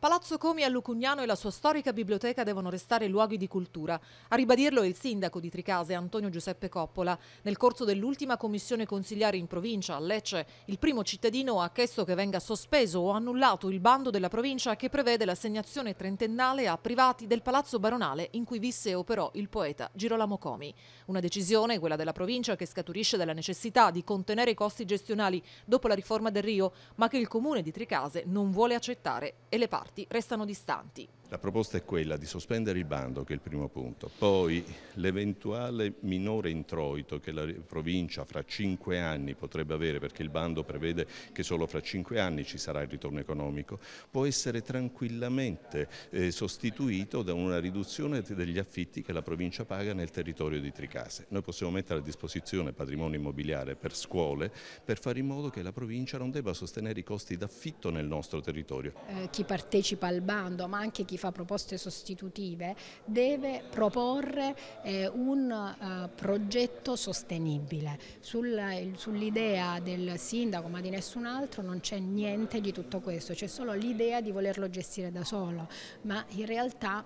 Palazzo Comi a Lucugnano e la sua storica biblioteca devono restare luoghi di cultura. A ribadirlo è il sindaco di Tricase, Antonio Giuseppe Coppola. Nel corso dell'ultima commissione consigliare in provincia, a Lecce, il primo cittadino ha chiesto che venga sospeso o annullato il bando della provincia che prevede l'assegnazione trentennale a privati del palazzo baronale in cui visse e operò il poeta Girolamo Comi. Una decisione, quella della provincia, che scaturisce dalla necessità di contenere i costi gestionali dopo la riforma del Rio, ma che il comune di Tricase non vuole accettare e le parti parti restano distanti. La proposta è quella di sospendere il bando, che è il primo punto, poi l'eventuale minore introito che la provincia fra cinque anni potrebbe avere, perché il bando prevede che solo fra cinque anni ci sarà il ritorno economico, può essere tranquillamente eh, sostituito da una riduzione degli affitti che la provincia paga nel territorio di Tricase. Noi possiamo mettere a disposizione patrimonio immobiliare per scuole per fare in modo che la provincia non debba sostenere i costi d'affitto nel nostro territorio. Eh, chi partecipa al bando, ma anche chi fa proposte sostitutive deve proporre eh, un eh, progetto sostenibile. Sul, sull'idea del sindaco ma di nessun altro non c'è niente di tutto questo, c'è solo l'idea di volerlo gestire da solo, ma in realtà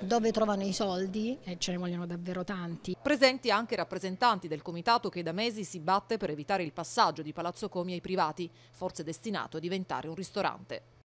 dove trovano i soldi e ce ne vogliono davvero tanti. Presenti anche rappresentanti del comitato che da mesi si batte per evitare il passaggio di Palazzo Comi ai privati, forse destinato a diventare un ristorante.